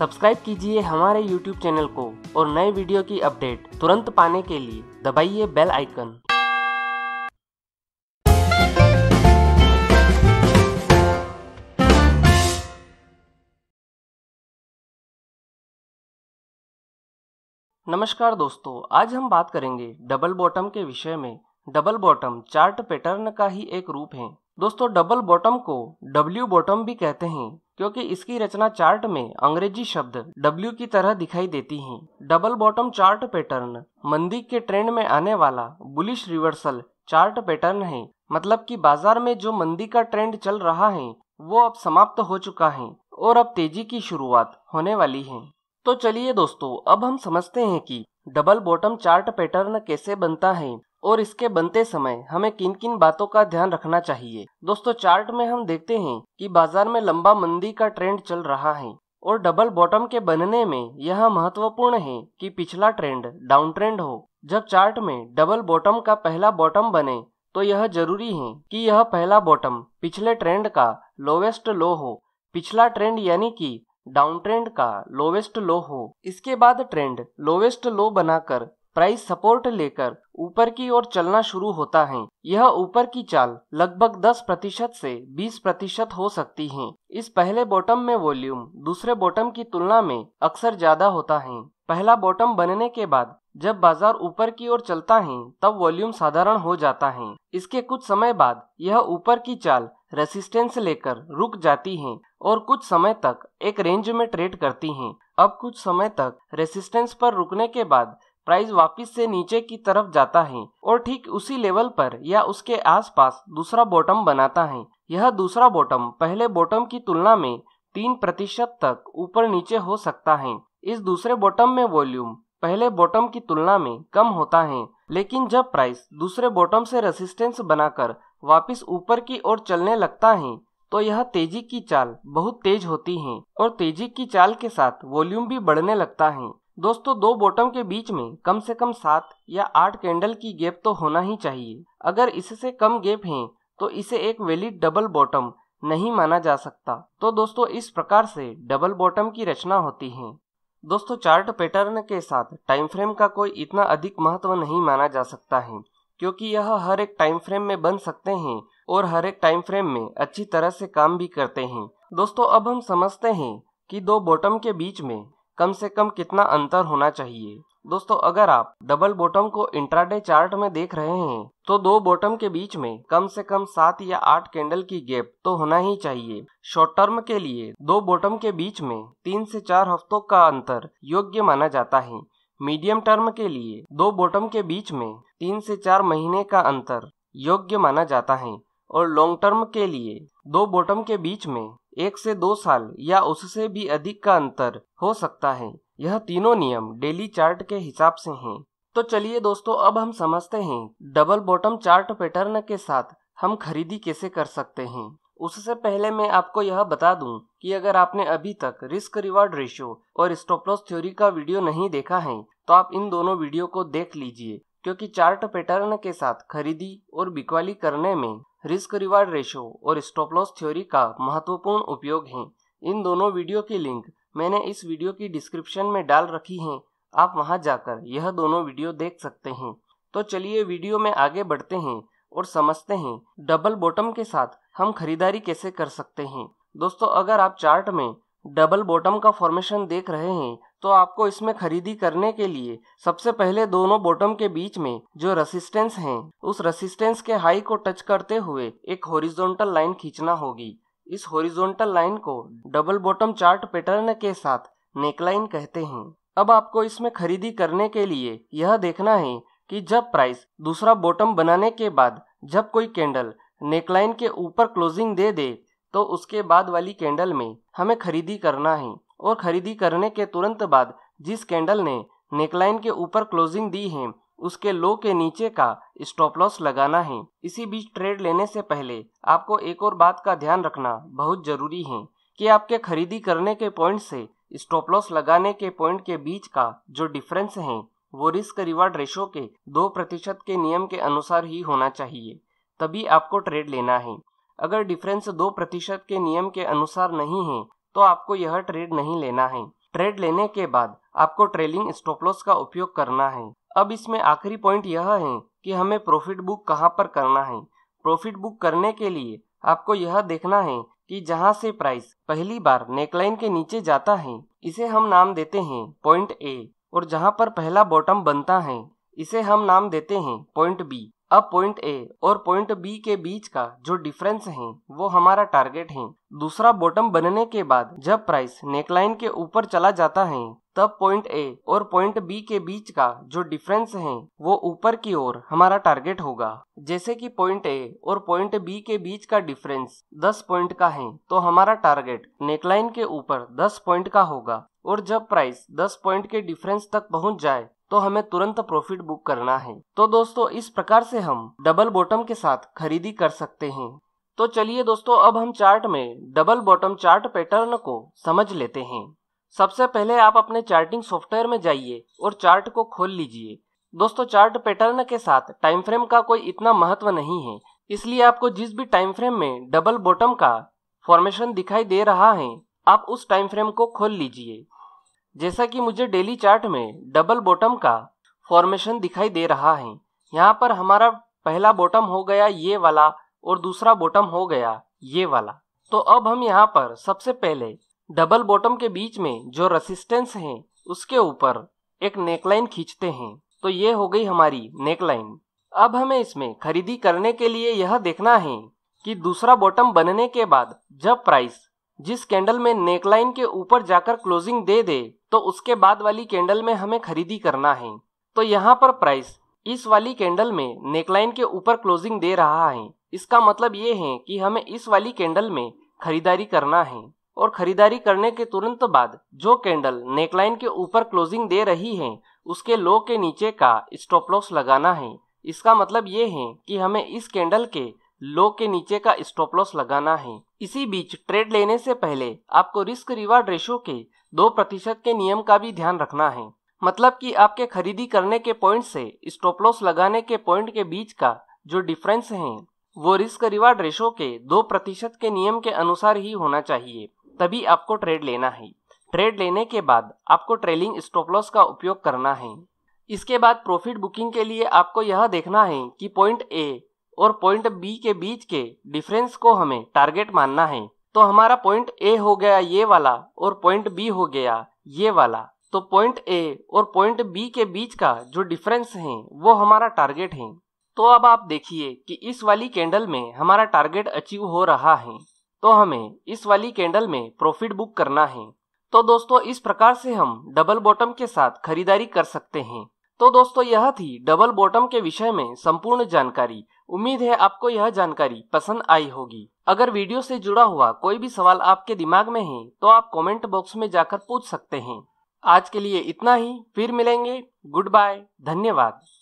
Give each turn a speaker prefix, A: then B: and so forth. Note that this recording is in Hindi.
A: सब्सक्राइब कीजिए हमारे यूट्यूब चैनल को और नए वीडियो की अपडेट तुरंत पाने के लिए दबाइए बेल आइकन नमस्कार दोस्तों आज हम बात करेंगे डबल बॉटम के विषय में डबल बॉटम चार्ट पैटर्न का ही एक रूप है दोस्तों डबल बॉटम को डब्ल्यू बॉटम भी कहते हैं क्योंकि इसकी रचना चार्ट में अंग्रेजी शब्द डब्ल्यू की तरह दिखाई देती है डबल बॉटम चार्ट पैटर्न मंदी के ट्रेंड में आने वाला बुलिश रिवर्सल चार्ट पैटर्न है मतलब कि बाजार में जो मंदी का ट्रेंड चल रहा है वो अब समाप्त हो चुका है और अब तेजी की शुरुआत होने वाली है तो चलिए दोस्तों अब हम समझते हैं कि डबल बॉटम चार्ट पैटर्न कैसे बनता है और इसके बनते समय हमें किन किन बातों का ध्यान रखना चाहिए दोस्तों चार्ट में हम देखते हैं कि बाजार में लंबा मंदी का ट्रेंड चल रहा है और डबल बॉटम के बनने में यह महत्वपूर्ण है कि पिछला ट्रेंड डाउन ट्रेंड हो जब चार्ट में डबल बॉटम का पहला बॉटम बने तो यह जरूरी है कि यह पहला बॉटम पिछले ट्रेंड का लोवेस्ट लो हो पिछला ट्रेंड यानी कि डाउन ट्रेंड का लोवेस्ट लो हो इसके बाद ट्रेंड लोवेस्ट लो बनाकर प्राइस सपोर्ट लेकर ऊपर की ओर चलना शुरू होता है यह ऊपर की चाल लगभग 10 प्रतिशत से 20 प्रतिशत हो सकती है इस पहले बॉटम में वॉल्यूम दूसरे बॉटम की तुलना में अक्सर ज्यादा होता है पहला बॉटम बनने के बाद जब बाजार ऊपर की ओर चलता है तब वॉल्यूम साधारण हो जाता है इसके कुछ समय बाद यह ऊपर की चाल रेसिस्टेंस लेकर रुक जाती है और कुछ समय तक एक रेंज में ट्रेड करती है अब कुछ समय तक रेसिस्टेंस पर रुकने के बाद प्राइस वापस से नीचे की तरफ जाता है और ठीक उसी लेवल पर या उसके आसपास दूसरा बॉटम बनाता है यह दूसरा बॉटम पहले बॉटम की तुलना में तीन प्रतिशत तक ऊपर नीचे हो सकता है इस दूसरे बॉटम में वॉल्यूम पहले बॉटम की तुलना में कम होता है लेकिन जब प्राइस दूसरे बॉटम से रेसिस्टेंस बनाकर वापस ऊपर की ओर चलने लगता है तो यह तेजी की चाल बहुत तेज होती है और तेजी की चाल के साथ वॉल्यूम भी बढ़ने लगता है दोस्तों दो बॉटम के बीच में कम से कम सात या आठ कैंडल की गैप तो होना ही चाहिए अगर इससे कम गैप है तो इसे एक वैलिड डबल बॉटम नहीं माना जा सकता तो दोस्तों इस प्रकार से डबल बॉटम की रचना होती है दोस्तों चार्ट पैटर्न के साथ टाइम फ्रेम का कोई इतना अधिक महत्व नहीं माना जा सकता है क्योंकि यह हर एक टाइम फ्रेम में बन सकते हैं और हर एक टाइम फ्रेम में अच्छी तरह से काम भी करते हैं दोस्तों अब हम समझते हैं कि दो बॉटम के बीच में कम से कम कितना अंतर होना चाहिए दोस्तों अगर आप डबल बॉटम को इंट्राडे चार्ट में देख रहे हैं तो दो बॉटम के बीच में कम से कम सात या आठ कैंडल की गैप तो होना ही चाहिए शॉर्ट टर्म के लिए दो बॉटम के बीच में तीन से चार हफ्तों का अंतर योग्य माना जाता है मीडियम टर्म के लिए दो बॉटम के बीच में तीन से चार महीने का अंतर योग्य माना जाता है और लॉन्ग टर्म के लिए दो बॉटम के बीच में एक से दो साल या उससे भी अधिक का अंतर हो सकता है यह तीनों नियम डेली चार्ट के हिसाब से हैं तो चलिए दोस्तों अब हम समझते हैं डबल बॉटम चार्ट पैटर्न के साथ हम खरीदी कैसे कर सकते हैं उससे पहले मैं आपको यह बता दूं कि अगर आपने अभी तक रिस्क रिवार्ड रेशियो और स्टॉप लॉस थ्योरी का वीडियो नहीं देखा है तो आप इन दोनों वीडियो को देख लीजिए क्योंकि चार्ट पैटर्न के साथ खरीदी और बिकवाली करने में रिस्क रिवार्ड रेशो और स्टॉप लॉस थ्योरी का महत्वपूर्ण उपयोग है इन दोनों वीडियो की लिंक मैंने इस वीडियो की डिस्क्रिप्शन में डाल रखी है आप वहां जाकर यह दोनों वीडियो देख सकते हैं तो चलिए वीडियो में आगे बढ़ते हैं और समझते हैं डबल बॉटम के साथ हम खरीदारी कैसे कर सकते हैं दोस्तों अगर आप चार्ट में डबल बॉटम का फॉर्मेशन देख रहे हैं तो आपको इसमें खरीदी करने के लिए सबसे पहले दोनों बॉटम के बीच में जो रेसिस्टेंस हैं उस रेसिस्टेंस के हाई को टच करते हुए एक हॉरिजॉन्टल लाइन खींचना होगी इस हॉरिजॉन्टल लाइन को डबल बॉटम चार्ट पैटर्न के साथ नेकलाइन कहते हैं अब आपको इसमें खरीदी करने के लिए यह देखना है कि जब प्राइस दूसरा बॉटम बनाने के बाद जब कोई कैंडल नेकलाइन के ऊपर क्लोजिंग दे दे तो उसके बाद वाली कैंडल में हमें खरीदी करना है और खरीदी करने के तुरंत बाद जिस कैंडल ने नेकलाइन के ऊपर क्लोजिंग दी है उसके लो के नीचे का स्टॉप लॉस लगाना है इसी बीच ट्रेड लेने से पहले आपको एक और बात का ध्यान रखना बहुत जरूरी है कि आपके खरीदी करने के पॉइंट से स्टॉप लॉस लगाने के पॉइंट के बीच का जो डिफरेंस है वो रिस्क रिवार्ड रेशो के दो प्रतिशत के नियम के अनुसार ही होना चाहिए तभी आपको ट्रेड लेना है अगर डिफरेंस दो प्रतिशत के नियम के अनुसार नहीं है तो आपको यह ट्रेड नहीं लेना है ट्रेड लेने के बाद आपको ट्रेलिंग स्टॉप लॉस का उपयोग करना है अब इसमें आखिरी पॉइंट यह है कि हमें प्रॉफिट बुक कहाँ पर करना है प्रॉफिट बुक करने के लिए आपको यह देखना है कि जहाँ से प्राइस पहली बार नेकलाइन के नीचे जाता है इसे हम नाम देते हैं पॉइंट ए और जहाँ पर पहला बॉटम बनता है इसे हम नाम देते हैं पॉइंट बी अब पॉइंट ए और पॉइंट बी के बीच का जो डिफरेंस है वो हमारा टारगेट है दूसरा बॉटम बनने के बाद जब प्राइस नेकलाइन के ऊपर चला जाता है तब पॉइंट ए और पॉइंट बी के बीच का जो डिफरेंस है वो ऊपर की ओर हमारा टारगेट होगा जैसे कि पॉइंट ए और पॉइंट बी के बीच का डिफरेंस 10 पॉइंट का है तो हमारा टारगेट नेकलाइन के ऊपर 10 पॉइंट का होगा और जब प्राइस 10 पॉइंट के डिफरेंस तक पहुंच जाए तो हमें तुरंत प्रॉफिट बुक करना है तो दोस्तों इस प्रकार से हम डबल बॉटम के साथ खरीदी कर सकते हैं तो चलिए दोस्तों अब हम चार्ट में डबल बॉटम चार्ट पैटर्न को समझ लेते हैं सबसे पहले आप अपने चार्टिंग सॉफ्टवेयर में जाइए और चार्ट को खोल लीजिए दोस्तों चार्ट पैटर्न के साथ टाइम फ्रेम का कोई इतना महत्व नहीं है इसलिए आपको जिस भी टाइम फ्रेम में डबल बॉटम का फॉर्मेशन दिखाई दे रहा है आप उस टाइम फ्रेम को खोल लीजिए जैसा कि मुझे डेली चार्ट में डबल बॉटम का फॉर्मेशन दिखाई दे रहा है यहाँ पर हमारा पहला बॉटम हो गया ये वाला और दूसरा बॉटम हो गया ये वाला तो अब हम यहाँ पर सबसे पहले डबल बॉटम के बीच में जो रेसिस्टेंस है उसके ऊपर एक नेकलाइन खींचते हैं तो ये हो गई हमारी नेकलाइन अब हमें इसमें खरीदी करने के लिए यह देखना है कि दूसरा बॉटम बनने के बाद जब प्राइस जिस कैंडल में नेकलाइन के ऊपर जाकर क्लोजिंग दे दे तो उसके बाद वाली कैंडल में हमें खरीदी करना है तो यहाँ पर प्राइस इस वाली कैंडल में नेकलाइन के ऊपर क्लोजिंग दे रहा है इसका मतलब ये है कि हमें इस वाली कैंडल में खरीदारी करना है और खरीदारी करने के तुरंत बाद जो कैंडल नेकलाइन के ऊपर क्लोजिंग दे रही है उसके लो के नीचे का स्टॉप लॉस लगाना है इसका मतलब ये है कि हमें इस कैंडल के लो के नीचे का स्टॉप लॉस लगाना है इसी बीच ट्रेड लेने से पहले आपको रिस्क रिवार्ड रेशो के दो प्रतिशत के नियम का भी ध्यान रखना है मतलब कि आपके खरीदी करने के पॉइंट से स्टॉप लॉस लगाने के पॉइंट के बीच का जो डिफरेंस है वो रिस्क रिवार्ड रेशो के दो प्रतिशत के नियम के अनुसार ही होना चाहिए तभी आपको ट्रेड लेना है ट्रेड लेने के बाद आपको ट्रेलिंग स्टॉप लॉस का उपयोग करना है इसके बाद प्रॉफिट बुकिंग के लिए आपको यह देखना है कि पॉइंट ए और पॉइंट बी के बीच के डिफरेंस को हमें टारगेट मानना है तो हमारा पॉइंट ए हो गया ये वाला और पॉइंट बी हो गया ये वाला तो पॉइंट ए और पॉइंट बी के बीच का जो डिफरेंस है वो हमारा टारगेट है तो अब आप देखिए कि इस वाली कैंडल में हमारा टारगेट अचीव हो रहा है तो हमें इस वाली कैंडल में प्रॉफिट बुक करना है तो दोस्तों इस प्रकार से हम डबल बॉटम के साथ खरीदारी कर सकते हैं तो दोस्तों यह थी डबल बॉटम के विषय में संपूर्ण जानकारी उम्मीद है आपको यह जानकारी पसंद आई होगी अगर वीडियो से जुड़ा हुआ कोई भी सवाल आपके दिमाग में है तो आप कमेंट बॉक्स में जाकर पूछ सकते हैं आज के लिए इतना ही फिर मिलेंगे गुड बाय धन्यवाद